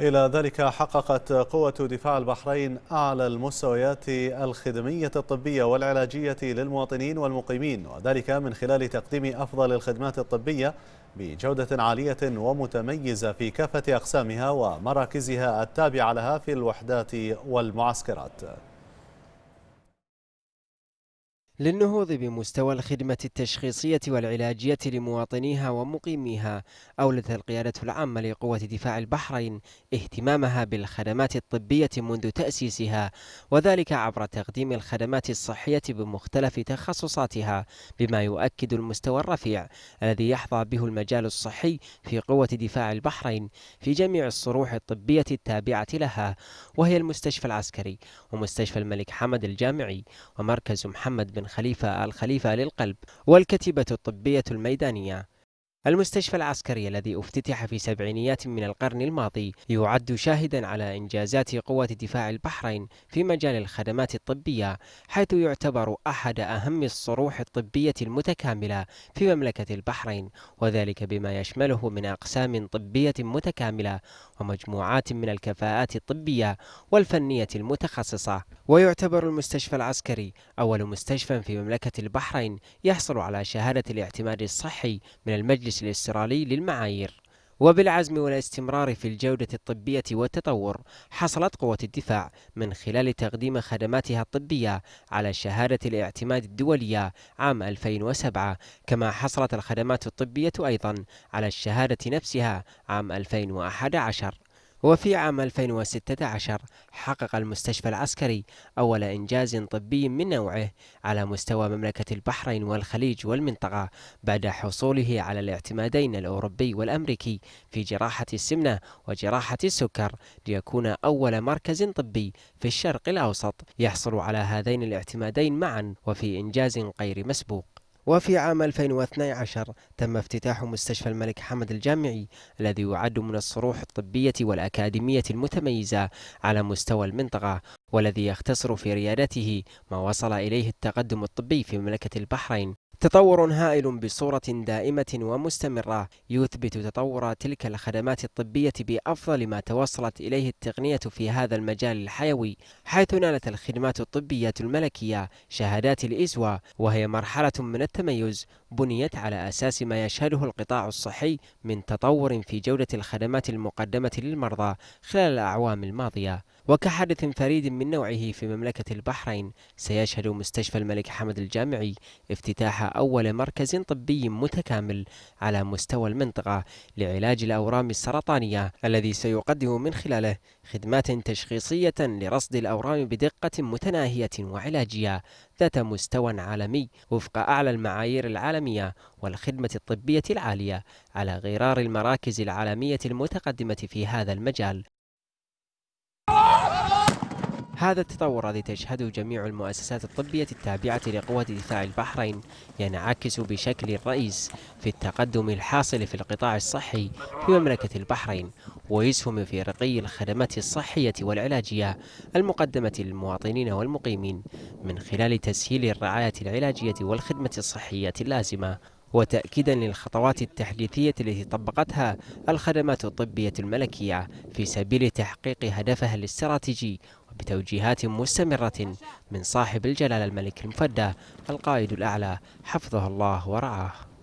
إلى ذلك حققت قوة دفاع البحرين أعلى المستويات الخدمية الطبية والعلاجية للمواطنين والمقيمين وذلك من خلال تقديم أفضل الخدمات الطبية بجودة عالية ومتميزة في كافة أقسامها ومراكزها التابعة لها في الوحدات والمعسكرات للنهوض بمستوى الخدمة التشخيصية والعلاجية لمواطنيها ومقيميها أولدت القيادة العامة لقوة دفاع البحرين اهتمامها بالخدمات الطبية منذ تأسيسها وذلك عبر تقديم الخدمات الصحية بمختلف تخصصاتها بما يؤكد المستوى الرفيع الذي يحظى به المجال الصحي في قوة دفاع البحرين في جميع الصروح الطبية التابعة لها وهي المستشفى العسكري ومستشفى الملك حمد الجامعي ومركز محمد بن خليفة الخليفة للقلب والكتيبة الطبية الميدانية المستشفى العسكري الذي افتتح في سبعينيات من القرن الماضي يعد شاهدا على إنجازات قوة دفاع البحرين في مجال الخدمات الطبية حيث يعتبر أحد أهم الصروح الطبية المتكاملة في مملكة البحرين وذلك بما يشمله من أقسام طبية متكاملة ومجموعات من الكفاءات الطبية والفنية المتخصصة ويعتبر المستشفى العسكري أول مستشفى في مملكة البحرين يحصل على شهادة الاعتماد الصحي من المجلس الجيش الاسترالي للمعايير وبالعزم والاستمرار في الجودة الطبية والتطور حصلت قوة الدفاع من خلال تقديم خدماتها الطبية على شهادة الاعتماد الدولية عام 2007 كما حصلت الخدمات الطبية أيضا على الشهادة نفسها عام 2011 وفي عام 2016 حقق المستشفى العسكري أول إنجاز طبي من نوعه على مستوى مملكة البحرين والخليج والمنطقة بعد حصوله على الاعتمادين الأوروبي والأمريكي في جراحة السمنة وجراحة السكر ليكون أول مركز طبي في الشرق الأوسط يحصل على هذين الاعتمادين معا وفي إنجاز غير مسبوق وفي عام 2012 تم افتتاح مستشفى الملك حمد الجامعي الذي يعد من الصروح الطبية والأكاديمية المتميزة على مستوى المنطقة والذي يختصر في ريادته ما وصل إليه التقدم الطبي في مملكة البحرين تطور هائل بصورة دائمة ومستمرة يثبت تطور تلك الخدمات الطبية بأفضل ما توصلت إليه التقنية في هذا المجال الحيوي حيث نالت الخدمات الطبية الملكية شهادات الإزوة وهي مرحلة من التميز بنيت على أساس ما يشهده القطاع الصحي من تطور في جودة الخدمات المقدمة للمرضى خلال الأعوام الماضية وكحدث فريد من نوعه في مملكة البحرين سيشهد مستشفى الملك حمد الجامعي افتتاح أول مركز طبي متكامل على مستوى المنطقة لعلاج الأورام السرطانية الذي سيقدم من خلاله خدمات تشخيصية لرصد الأورام بدقة متناهية وعلاجية ذات مستوى عالمي وفق أعلى المعايير العالمية والخدمة الطبية العالية على غرار المراكز العالمية المتقدمة في هذا المجال هذا التطور الذي تشهده جميع المؤسسات الطبية التابعة لقوة دفاع البحرين ينعكس بشكل رئيس في التقدم الحاصل في القطاع الصحي في مملكة البحرين ويسهم في رقي الخدمات الصحية والعلاجية المقدمة للمواطنين والمقيمين من خلال تسهيل الرعاية العلاجية والخدمة الصحية اللازمة وتأكيدا للخطوات التحديثية التي طبقتها الخدمات الطبية الملكية في سبيل تحقيق هدفها الاستراتيجي بتوجيهات مستمرة من صاحب الجلالة الملك المفدى القائد الأعلى حفظه الله ورعاه